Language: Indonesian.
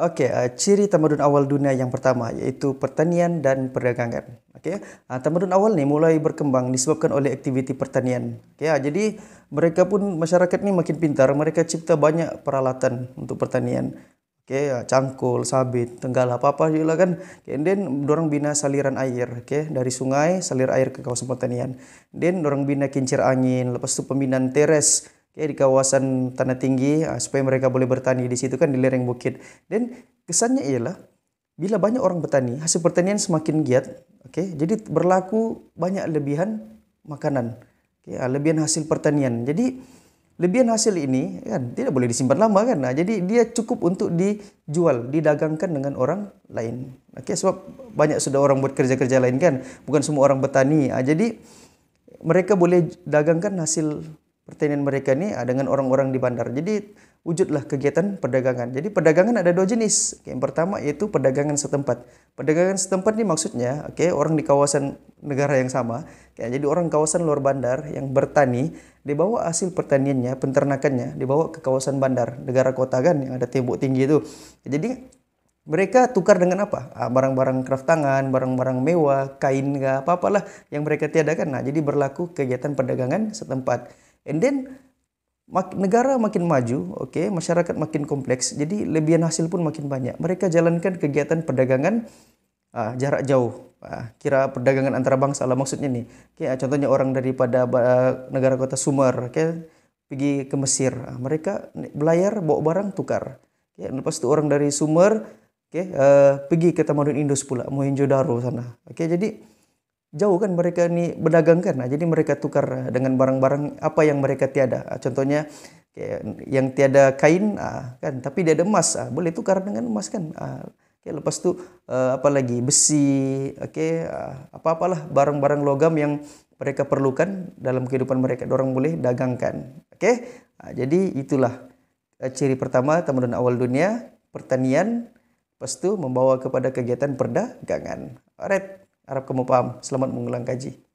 Oke, uh, ciri tamadun awal dunia yang pertama yaitu pertanian dan perdagangan. Oke, uh, tamadun awal ni mulai berkembang disebabkan oleh aktiviti pertanian. Oke, uh, jadi mereka pun masyarakat ni makin pintar, mereka cipta banyak peralatan untuk pertanian. Oke, uh, cangkul, sabit, tenggala apa-apa juga kan. Okay, and then dorang bina saliran air, okay? dari sungai salir air ke kawasan pertanian. Then dorang bina kincir angin, lepas tu pembinaan teres Oke di kawasan tanah tinggi eh, supaya mereka boleh bertani di situ kan di lereng bukit. Dan kesannya ialah bila banyak orang bertani, hasil pertanian semakin giat, oke. Jadi berlaku banyak lebihan makanan. Okay, ah, lebihan hasil pertanian. Jadi lebihan hasil ini kan tidak boleh disimpan lama kan. Nah, jadi dia cukup untuk dijual, didagangkan dengan orang lain. Oke, sebab banyak sudah orang buat kerja-kerja lain kan. Bukan semua orang bertani. Nah, jadi mereka boleh dagangkan hasil pertanian mereka ini ah, dengan orang-orang di bandar. Jadi wujudlah kegiatan perdagangan. Jadi perdagangan ada dua jenis. yang pertama yaitu perdagangan setempat. Perdagangan setempat ini maksudnya, oke, okay, orang di kawasan negara yang sama, okay, jadi orang kawasan luar bandar yang bertani, dibawa hasil pertaniannya, penternakannya dibawa ke kawasan bandar, negara kota kan yang ada tembok tinggi itu. Jadi mereka tukar dengan apa? Ah, barang-barang kraft tangan, barang-barang mewah, kain, apa-apalah yang mereka tiadakan. Nah, jadi berlaku kegiatan perdagangan setempat. And then negara makin maju, okay, masyarakat makin kompleks, jadi lebihan hasil pun makin banyak. Mereka jalankan kegiatan perdagangan uh, jarak jauh. Uh, kira perdagangan antara bangsa lah maksudnya ni. Okay, uh, contohnya orang daripada uh, negara kota Sumer, okay, pergi ke Mesir. Uh, mereka belayar bawa barang tukar. Okay, lepas tu orang dari Sumer okay, uh, pergi ke Tamarind Indus pula, Mohenjo Daro sana. Okay, jadi jauh kan mereka ini berdagang kan nah jadi mereka tukar eh, dengan barang-barang apa yang mereka tiada ah, contohnya yang tiada kain ah, kan tapi dia ada emas ah, boleh tukar dengan emas kan oke, lepas tu eh, apa lagi besi okay, apa-apalah barang-barang logam yang mereka perlukan dalam kehidupan mereka orang boleh dagangkan okay? jadi itulah eh, ciri pertama tamadun awal dunia pertanian lepas tu membawa kepada kegiatan perdagangan alright Harap kamu paham. Selamat mengulang kaji.